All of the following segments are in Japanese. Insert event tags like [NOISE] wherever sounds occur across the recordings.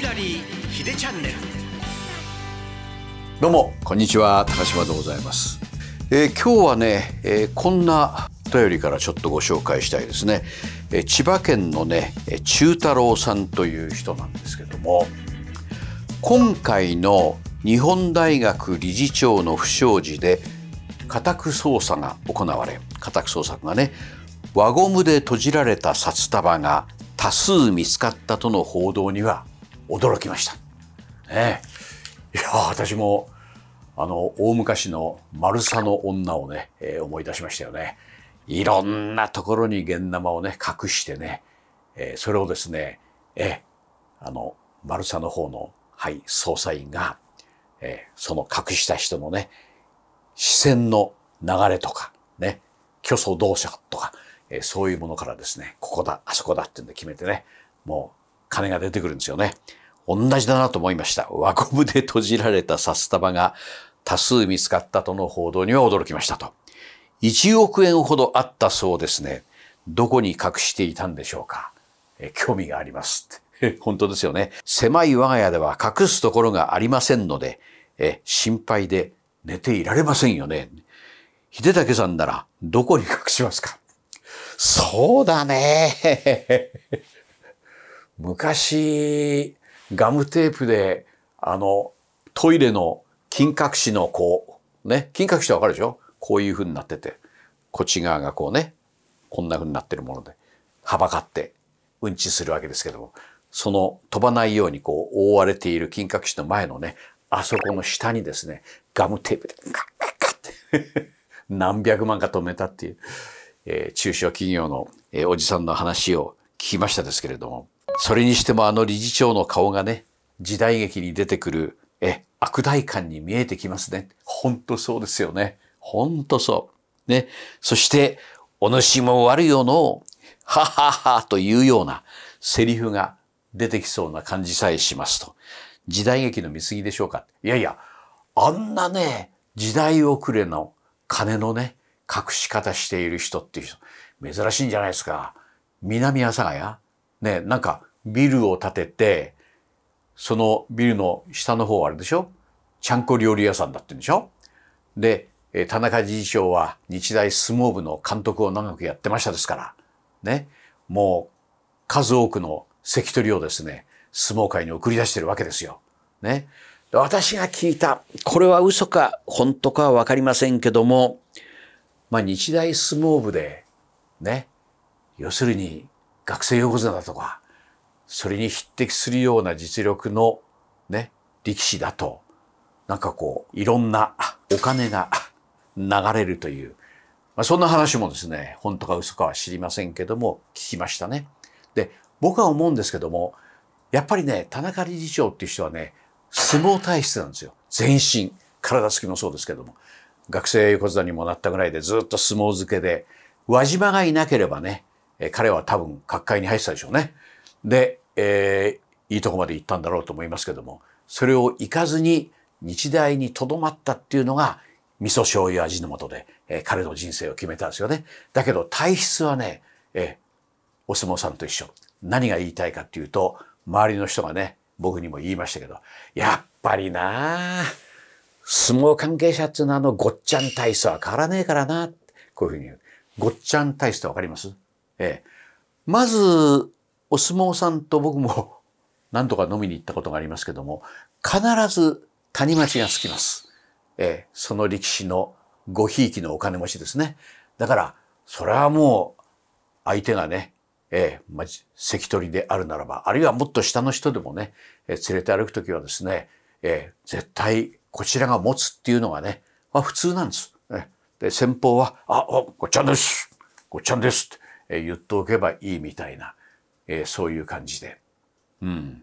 ヒラリーヒチャンネルどうもこんにちは高島でございます、えー、今日はね、えー、こんなお便りからちょっとご紹介したいですね、えー、千葉県のねえ中太郎さんという人なんですけども今回の日本大学理事長の不祥事で家宅捜査が行われ家宅捜索がね輪ゴムで閉じられた札束が多数見つかったとの報道には驚きました。ね、いや私もあの大昔の「丸さの女」をね、えー、思い出しましたよね。いろんなところに現生をね隠してね、えー、それをですね、えー、あの丸さの方の、はい、捜査員が、えー、その隠した人のね視線の流れとかね虚偽同社とか、えー、そういうものからですねここだあそこだっていうんで決めてねもう金が出てくるんですよね。同じだなと思いました。輪ゴムで閉じられた札束が多数見つかったとの報道には驚きましたと。1億円ほどあったそうですね。どこに隠していたんでしょうか。え興味があります。本当ですよね。狭い我が家では隠すところがありませんので、え心配で寝ていられませんよね。秀武さんならどこに隠しますかそうだね。昔、ガムテープで、あの、トイレの金閣しのこう、ね、金閣しってわかるでしょこういう風になってて、こっち側がこうね、こんな風になってるもので、はばかってうんちするわけですけども、その飛ばないようにこう覆われている金閣しの前のね、あそこの下にですね、ガムテープでカッカッカッって [LAUGHS] 何百万か止めたっていう、えー、中小企業の、えー、おじさんの話を聞きましたですけれども、それにしてもあの理事長の顔がね、時代劇に出てくる、え、悪代官に見えてきますね。ほんとそうですよね。ほんとそう。ね。そして、お主も悪よの、はははというようなセリフが出てきそうな感じさえしますと。時代劇の見過ぎでしょうかいやいや、あんなね、時代遅れの金のね、隠し方している人っていう人、珍しいんじゃないですか。南阿佐ヶ谷ね、なんか、ビルを建てて、そのビルの下の方はあれでしょちゃんこ料理屋さんだって言うんでしょで、田中理事長は日大相撲部の監督を長くやってましたですから、ね、もう数多くの関取をですね、相撲界に送り出してるわけですよ。ね。私が聞いた、これは嘘か本当かはわかりませんけども、まあ日大相撲部で、ね、要するに学生横綱だとか、それに匹敵するような実力のね、力士だと、なんかこう、いろんなお金が流れるという、まあ、そんな話もですね、本当か嘘かは知りませんけども、聞きましたね。で、僕は思うんですけども、やっぱりね、田中理事長っていう人はね、相撲体質なんですよ。全身。体つきもそうですけども。学生横綱にもなったぐらいでずっと相撲漬けで、輪島がいなければね、彼は多分、各界に入ってたでしょうね。で、えー、いいとこまで行ったんだろうと思いますけどもそれを行かずに日大にとどまったっていうのが味噌醤油味の素で、えー、彼の人生を決めたんですよね。だけど体質はね、えー、お相撲さんと一緒。何が言いたいかっていうと周りの人がね僕にも言いましたけどやっぱりな相撲関係者っていうのはあのごっちゃん体質は変わらねえからなこういうふうに言う。ごっちゃん体質ってわかりますええ。まずお相撲さんと僕も [LAUGHS] 何度か飲みに行ったことがありますけども、必ず谷町が好きます。えー、その力士のごひいきのお金持ちですね。だから、それはもう相手がね、えー、まじ、関取であるならば、あるいはもっと下の人でもね、えー、連れて歩くときはですね、えー、絶対こちらが持つっていうのがね、まあ、普通なんです。ね、で、先方は、あ、ごっちゃんですごっちゃんですって言っておけばいいみたいな。えー、そういう感じで。うん。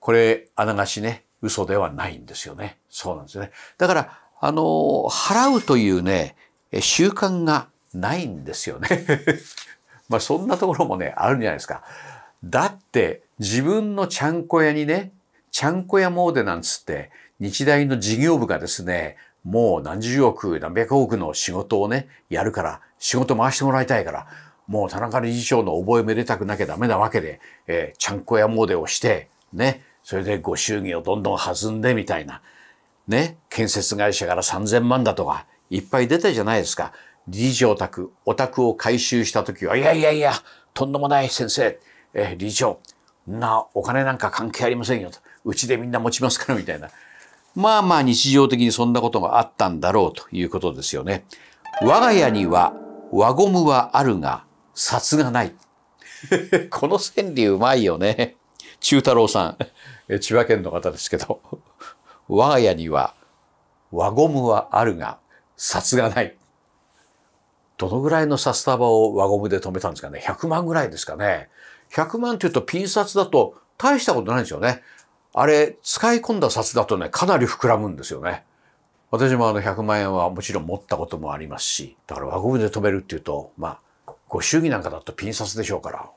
これ、あながしね、嘘ではないんですよね。そうなんですよね。だから、あのー、払うというね、習慣がないんですよね。[LAUGHS] まあそんなところもね、あるんじゃないですか。だって自分のちゃんこ屋にね、ちゃんこ屋モーデなんつって、日大の事業部がですね、もう何十億、何百億の仕事をね、やるから、仕事回してもらいたいから、もう田中理事長の覚えめでたくなきゃダメなわけで、えー、ちゃんこや詣をして、ね、それでご祝儀をどんどん弾んでみたいな、ね、建設会社から3000万だとか、いっぱい出たじゃないですか。理事長宅、お宅を回収した時は、いやいやいや、とんでもない先生、えー、理事長、な、お金なんか関係ありませんよと。うちでみんな持ちますからみたいな。まあまあ日常的にそんなことがあったんだろうということですよね。我が家には輪ゴムはあるが、札がない。[LAUGHS] この川柳うまいよね。中太郎さん。千葉県の方ですけど。我が家には輪ゴムはあるが、札がない。どのぐらいの札束を輪ゴムで止めたんですかね。100万ぐらいですかね。100万って言うとピン札だと大したことないんですよね。あれ、使い込んだ札だとね、かなり膨らむんですよね。私もあの100万円はもちろん持ったこともありますし、だから輪ゴムで止めるっていうと、まあ、ご祝儀なんかだとピン札でしょうから、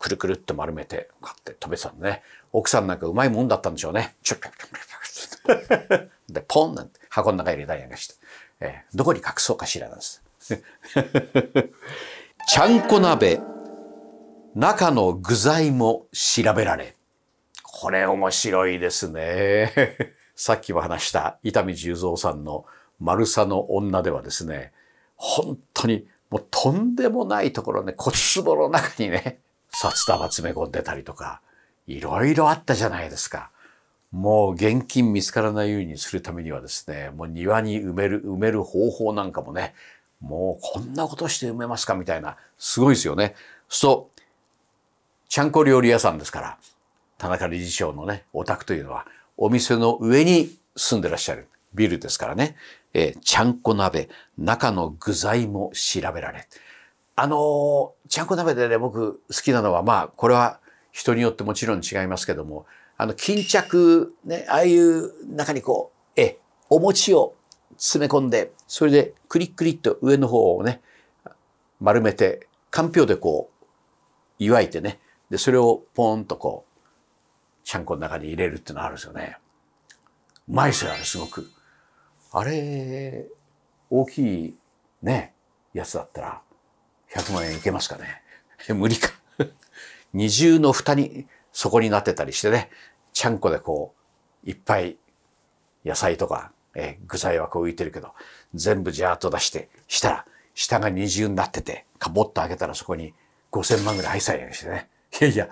くるくるって丸めて買って飛べさたんね。奥さんなんかうまいもんだったんでしょうね。チょッぴょッぴょん、ピょッで、ポンなんて箱の中入れたりなんかして。えー、どこに隠そうかしらなんです。ちゃんこ鍋、中の具材も調べられ。これ面白いですね。さっきも話した伊丹十三さんの丸さの女ではですね、本当にもうとんでもないところね、骨壺の中にね、札束詰め込んでたりとか、いろいろあったじゃないですか。もう現金見つからないようにするためにはですね、もう庭に埋める、埋める方法なんかもね、もうこんなことして埋めますかみたいな、すごいですよね。そう、ちゃんこ料理屋さんですから、田中理事長のね、お宅というのは、お店の上に住んでらっしゃるビルですからね。えー、ちゃんこ鍋、中の具材も調べられ。あのー、ちゃんこ鍋でね、僕好きなのは、まあ、これは人によってもちろん違いますけども、あの、巾着、ね、ああいう中にこう、え、お餅を詰め込んで、それでクリックリッと上の方をね、丸めて、かんぴょうでこう、湯いてね、で、それをポーンとこう、ちゃんこの中に入れるっていうのがあるんですよね。うまいですよ、あれすごく。あれ、大きいね、やつだったら100万円いけますかね。[LAUGHS] 無理か。[LAUGHS] 二重の蓋にそこになってたりしてね、ちゃんこでこう、いっぱい野菜とか、え具材はこう浮いてるけど、全部ジャーッと出して、したら、下が二重になってて、かぼっと開けたらそこに5000万ぐらい入ってたりしてね。いやいや、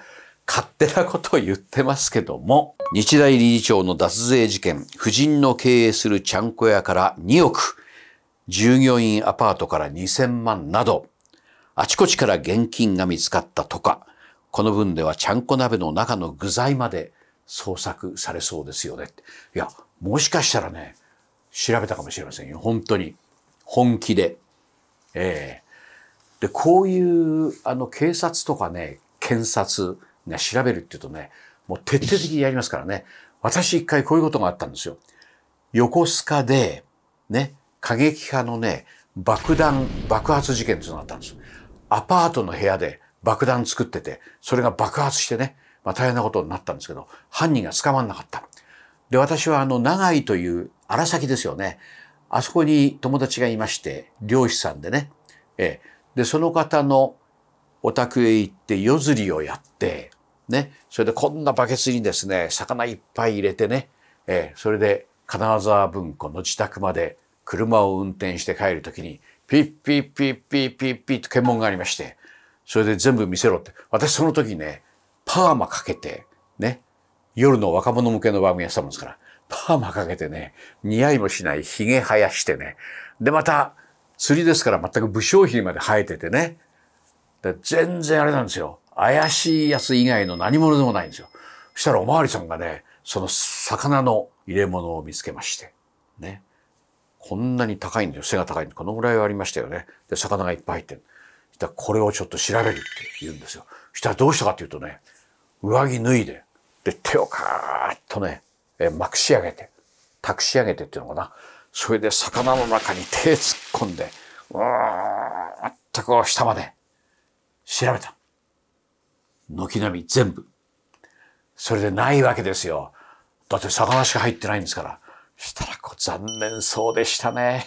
勝手なことを言ってますけども、日大理事長の脱税事件、夫人の経営するちゃんこ屋から2億、従業員アパートから2000万など、あちこちから現金が見つかったとか、この分ではちゃんこ鍋の中の具材まで捜索されそうですよね。いや、もしかしたらね、調べたかもしれませんよ。本当に。本気で。ええー、で、こういう、あの、警察とかね、検察、ね、調べるっていうとね、もう徹底的にやりますからね。私一回こういうことがあったんですよ。横須賀で、ね、過激派のね、爆弾、爆発事件っていうのがあったんです。アパートの部屋で爆弾作ってて、それが爆発してね、まあ大変なことになったんですけど、犯人が捕まんなかった。で、私はあの、長井という荒崎ですよね。あそこに友達がいまして、漁師さんでね。ええ。で、その方のお宅へ行って夜釣りをやって、ね、それでこんなバケツにですね、魚いっぱい入れてね、えー、それで金沢文庫の自宅まで車を運転して帰るときに、ピッピッピッピッピッピッと検問がありまして、それで全部見せろって。私その時ね、パーマかけて、ね、夜の若者向けの番組やってたもんですから、パーマかけてね、似合いもしない髭生やしてね。で、また、釣りですから全く武将髭まで生えててね。全然あれなんですよ。怪しいやつ以外の何者でもないんですよ。そしたらおまわりさんがね、その魚の入れ物を見つけまして、ね。こんなに高いんですよ。背が高いんで、このぐらいはありましたよね。で、魚がいっぱい入ってる。そしたらこれをちょっと調べるって言うんですよ。そしたらどうしたかっていうとね、上着脱いで、で、手をカーッとね、えまくし上げて、託し上げてっていうのかな。それで魚の中に手突っ込んで、うーっとこう下まで調べた。軒並み全部。それでないわけですよ。だって魚しか入ってないんですから。したらこう残念そうでしたね。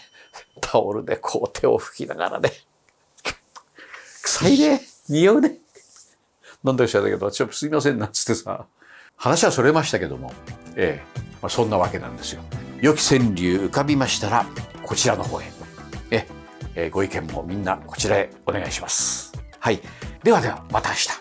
タオルでこう手を拭きながらね。臭いね。匂うね。なんだかしらないけど、ちょっとすいませんなんつってさ。話はそれましたけども、ええ、まあ、そんなわけなんですよ。良き川柳浮かびましたら、こちらの方へ。ええ、ご意見もみんなこちらへお願いします。はい。ではでは、また明日。